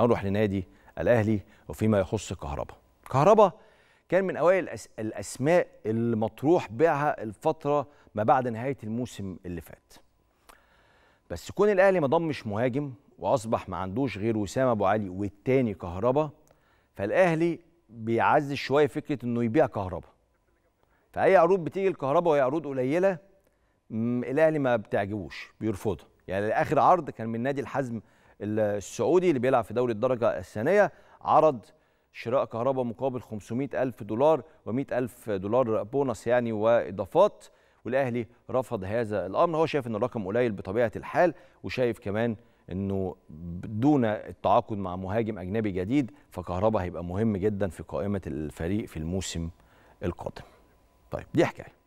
نروح لنادي الاهلي وفيما يخص كهربا كهربا كان من اوائل الاسماء المطروح بيعها الفتره ما بعد نهايه الموسم اللي فات بس كون الاهلي ما ضمش مهاجم واصبح ما عندوش غير وسام ابو علي والتاني كهربا فالاهلي بيعزز شويه فكره انه يبيع كهربا فاي عروض بتيجي الكهرباء وهي عروض قليله الاهلي ما بتعجبوش بيرفضها يعني اخر عرض كان من نادي الحزم السعودي اللي بيلعب في دوري الدرجه الثانيه عرض شراء كهرباء مقابل 500 ألف دولار و100 ألف دولار بونص يعني وإضافات والأهلي رفض هذا الأمر هو شايف أن الرقم قليل بطبيعة الحال وشايف كمان أنه دون التعاقد مع مهاجم أجنبي جديد فكهرباء هيبقى مهم جدا في قائمة الفريق في الموسم القادم طيب دي حكايه